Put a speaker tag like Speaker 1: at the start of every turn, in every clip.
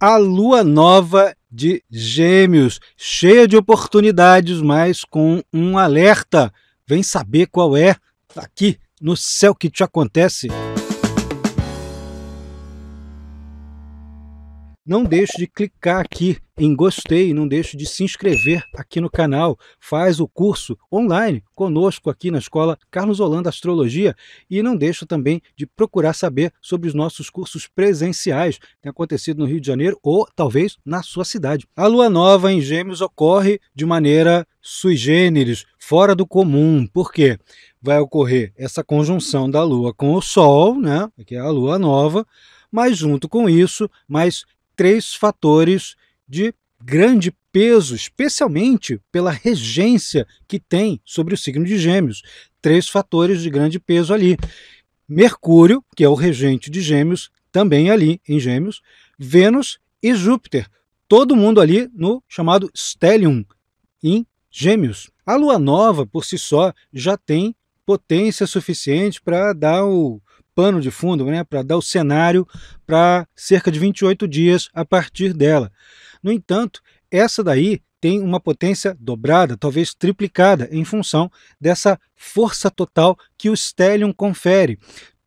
Speaker 1: a lua nova de Gêmeos, cheia de oportunidades, mas com um alerta. Vem saber qual é tá aqui no céu que te acontece. Não deixe de clicar aqui em gostei, não deixe de se inscrever aqui no canal. Faz o curso online conosco aqui na Escola Carlos Holanda Astrologia e não deixe também de procurar saber sobre os nossos cursos presenciais que tem acontecido no Rio de Janeiro ou talvez na sua cidade. A lua nova em Gêmeos ocorre de maneira sui generis, fora do comum. Por quê? Vai ocorrer essa conjunção da lua com o sol, né? Que é a lua nova, mas junto com isso, mais três fatores de grande peso, especialmente pela regência que tem sobre o signo de Gêmeos. Três fatores de grande peso ali. Mercúrio, que é o regente de Gêmeos, também ali em Gêmeos, Vênus e Júpiter. Todo mundo ali no chamado stellium em Gêmeos. A lua nova, por si só, já tem potência suficiente para dar o pano de fundo, né, para dar o cenário para cerca de 28 dias a partir dela. No entanto, essa daí tem uma potência dobrada, talvez triplicada, em função dessa força total que o Stellium confere.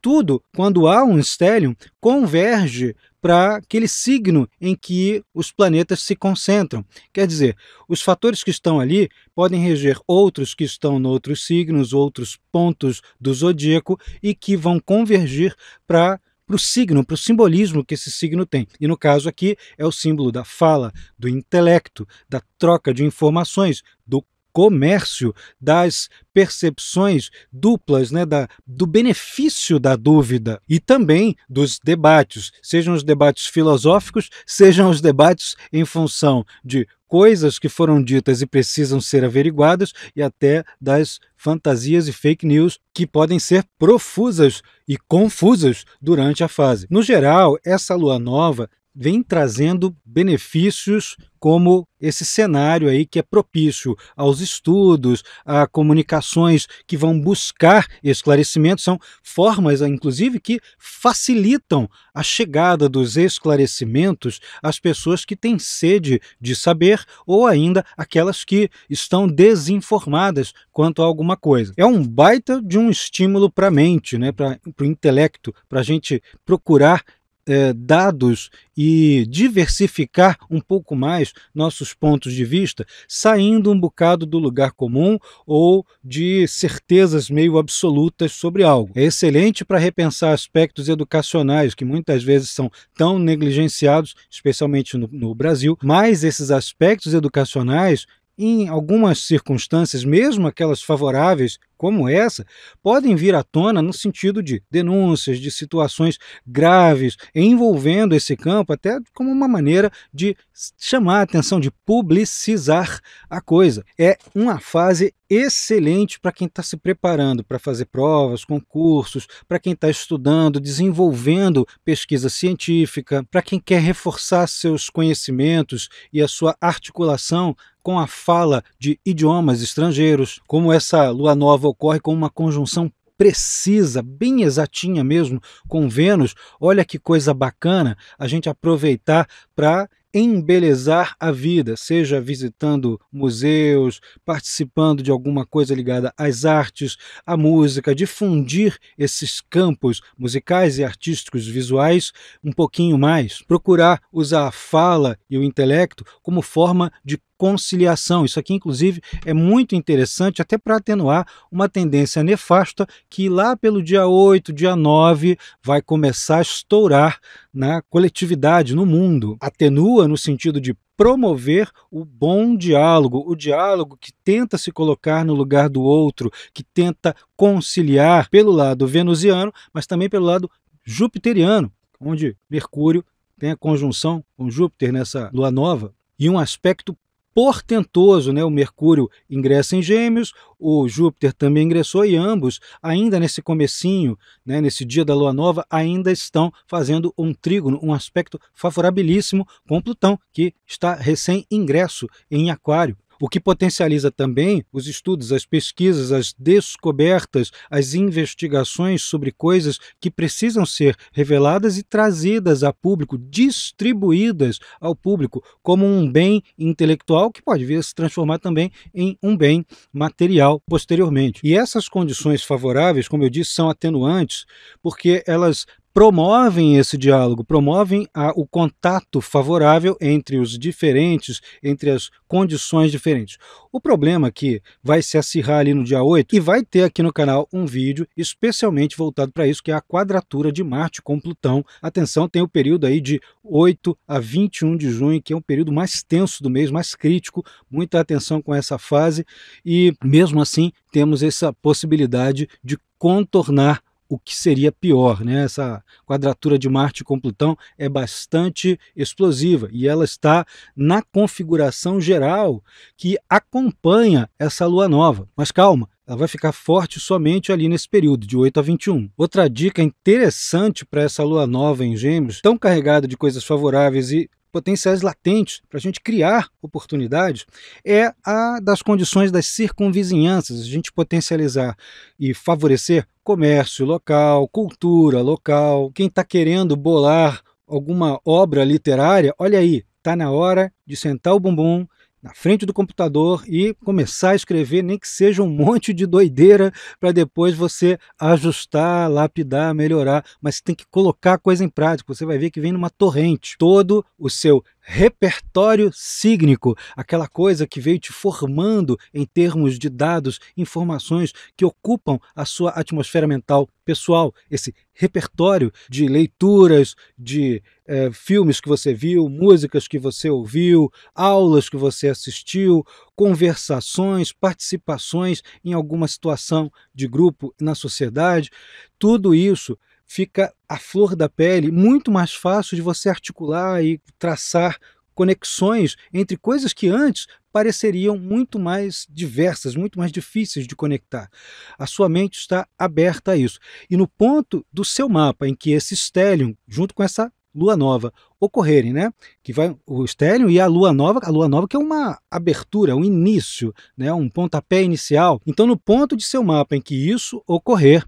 Speaker 1: Tudo, quando há um Stellium, converge para aquele signo em que os planetas se concentram. Quer dizer, os fatores que estão ali podem reger outros que estão noutros signos, outros pontos do zodíaco e que vão convergir para para o signo, para o simbolismo que esse signo tem. E no caso aqui é o símbolo da fala, do intelecto, da troca de informações, do comércio das percepções duplas, né, da, do benefício da dúvida e também dos debates, sejam os debates filosóficos, sejam os debates em função de coisas que foram ditas e precisam ser averiguadas e até das fantasias e fake news que podem ser profusas e confusas durante a fase. No geral, essa lua nova vem trazendo benefícios como esse cenário aí que é propício aos estudos, a comunicações que vão buscar esclarecimentos, são formas, inclusive, que facilitam a chegada dos esclarecimentos às pessoas que têm sede de saber ou ainda aquelas que estão desinformadas quanto a alguma coisa. É um baita de um estímulo para a mente, né, para o intelecto, para a gente procurar é, dados e diversificar um pouco mais nossos pontos de vista, saindo um bocado do lugar comum ou de certezas meio absolutas sobre algo. É excelente para repensar aspectos educacionais que muitas vezes são tão negligenciados, especialmente no, no Brasil, mas esses aspectos educacionais em algumas circunstâncias, mesmo aquelas favoráveis, como essa, podem vir à tona no sentido de denúncias, de situações graves, envolvendo esse campo até como uma maneira de chamar a atenção, de publicizar a coisa. É uma fase excelente para quem está se preparando para fazer provas, concursos, para quem está estudando, desenvolvendo pesquisa científica, para quem quer reforçar seus conhecimentos e a sua articulação com a fala de idiomas estrangeiros, como essa lua nova ocorre com uma conjunção precisa, bem exatinha mesmo, com Vênus, olha que coisa bacana a gente aproveitar para embelezar a vida, seja visitando museus, participando de alguma coisa ligada às artes, à música, difundir esses campos musicais e artísticos visuais um pouquinho mais, procurar usar a fala e o intelecto como forma de conciliação. Isso aqui, inclusive, é muito interessante até para atenuar uma tendência nefasta que lá pelo dia 8, dia 9, vai começar a estourar na coletividade, no mundo. Atenua no sentido de promover o bom diálogo, o diálogo que tenta se colocar no lugar do outro, que tenta conciliar pelo lado venusiano, mas também pelo lado jupiteriano, onde Mercúrio tem a conjunção com Júpiter nessa lua nova, e um aspecto portentoso, né? O Mercúrio ingressa em Gêmeos, o Júpiter também ingressou e ambos, ainda nesse comecinho, né, nesse dia da lua nova, ainda estão fazendo um trígono, um aspecto favorabilíssimo com Plutão, que está recém ingresso em Aquário o que potencializa também os estudos, as pesquisas, as descobertas, as investigações sobre coisas que precisam ser reveladas e trazidas a público, distribuídas ao público como um bem intelectual que pode vir a se transformar também em um bem material posteriormente. E essas condições favoráveis, como eu disse, são atenuantes porque elas promovem esse diálogo, promovem a, o contato favorável entre os diferentes, entre as condições diferentes. O problema é que vai se acirrar ali no dia 8 e vai ter aqui no canal um vídeo especialmente voltado para isso, que é a quadratura de Marte com Plutão. Atenção, tem o período aí de 8 a 21 de junho, que é um período mais tenso do mês, mais crítico, muita atenção com essa fase e mesmo assim temos essa possibilidade de contornar o que seria pior. Né? Essa quadratura de Marte com Plutão é bastante explosiva e ela está na configuração geral que acompanha essa lua nova. Mas calma, ela vai ficar forte somente ali nesse período, de 8 a 21. Outra dica interessante para essa lua nova em Gêmeos, tão carregada de coisas favoráveis e potenciais latentes para a gente criar oportunidades é a das condições das circunvizinhanças, a gente potencializar e favorecer comércio local, cultura local. Quem está querendo bolar alguma obra literária, olha aí, está na hora de sentar o bumbum na frente do computador e começar a escrever, nem que seja um monte de doideira, para depois você ajustar, lapidar, melhorar, mas tem que colocar a coisa em prática. Você vai ver que vem numa torrente. Todo o seu repertório sígnico, aquela coisa que veio te formando em termos de dados, informações que ocupam a sua atmosfera mental pessoal, esse repertório de leituras, de eh, filmes que você viu, músicas que você ouviu, aulas que você assistiu, conversações, participações em alguma situação de grupo na sociedade, tudo isso fica a flor da pele muito mais fácil de você articular e traçar conexões entre coisas que antes pareceriam muito mais diversas, muito mais difíceis de conectar. A sua mente está aberta a isso. E no ponto do seu mapa em que esse stellium, junto com essa lua nova, ocorrerem, né? Que vai o estélio e a lua nova, a lua nova que é uma abertura, um início, né? Um pontapé inicial. Então, no ponto de seu mapa em que isso ocorrer,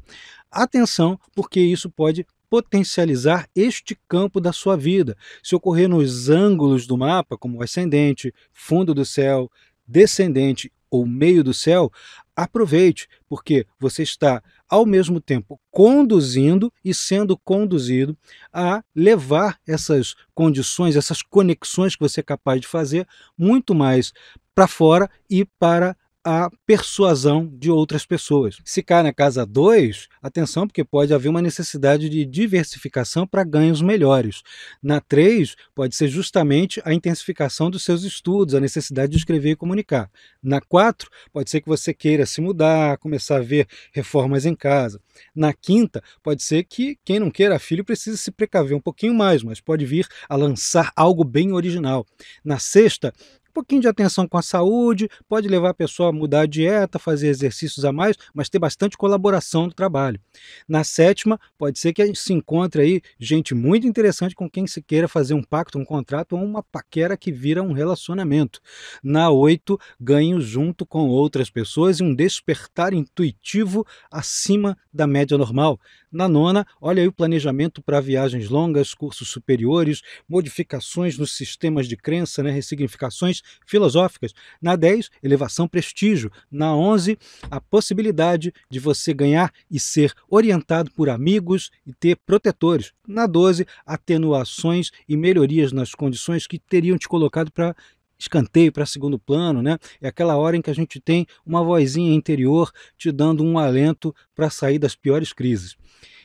Speaker 1: Atenção, porque isso pode potencializar este campo da sua vida. Se ocorrer nos ângulos do mapa, como ascendente, fundo do céu, descendente ou meio do céu, aproveite, porque você está ao mesmo tempo conduzindo e sendo conduzido a levar essas condições, essas conexões que você é capaz de fazer muito mais para fora e para a persuasão de outras pessoas. Se cai na casa 2, atenção, porque pode haver uma necessidade de diversificação para ganhos melhores. Na 3, pode ser justamente a intensificação dos seus estudos, a necessidade de escrever e comunicar. Na 4, pode ser que você queira se mudar, começar a ver reformas em casa. Na quinta, pode ser que quem não queira filho precise se precaver um pouquinho mais, mas pode vir a lançar algo bem original. Na sexta, um pouquinho de atenção com a saúde, pode levar a pessoa a mudar a dieta, fazer exercícios a mais, mas ter bastante colaboração no trabalho. Na sétima, pode ser que a gente se encontre aí gente muito interessante com quem se queira fazer um pacto, um contrato ou uma paquera que vira um relacionamento. Na oito, ganho junto com outras pessoas e um despertar intuitivo acima da média normal. Na nona, olha aí o planejamento para viagens longas, cursos superiores, modificações nos sistemas de crença, né, ressignificações filosóficas. Na 10, elevação prestígio. Na 11, a possibilidade de você ganhar e ser orientado por amigos e ter protetores. Na 12, atenuações e melhorias nas condições que teriam te colocado para escanteio para segundo plano, né? É aquela hora em que a gente tem uma vozinha interior te dando um alento para sair das piores crises.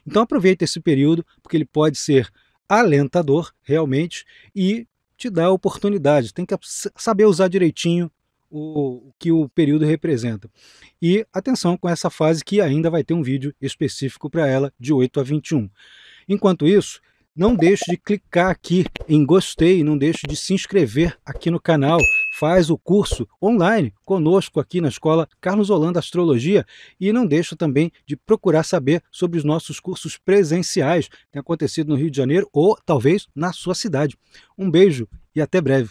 Speaker 1: Então aproveita esse período, porque ele pode ser alentador, realmente, e te dá oportunidade. Tem que saber usar direitinho o, que o período representa. E atenção com essa fase que ainda vai ter um vídeo específico para ela de 8 a 21. Enquanto isso, não deixe de clicar aqui em gostei, não deixe de se inscrever aqui no canal. Faz o curso online conosco aqui na Escola Carlos Holanda Astrologia e não deixe também de procurar saber sobre os nossos cursos presenciais que tem acontecido no Rio de Janeiro ou talvez na sua cidade. Um beijo e até breve.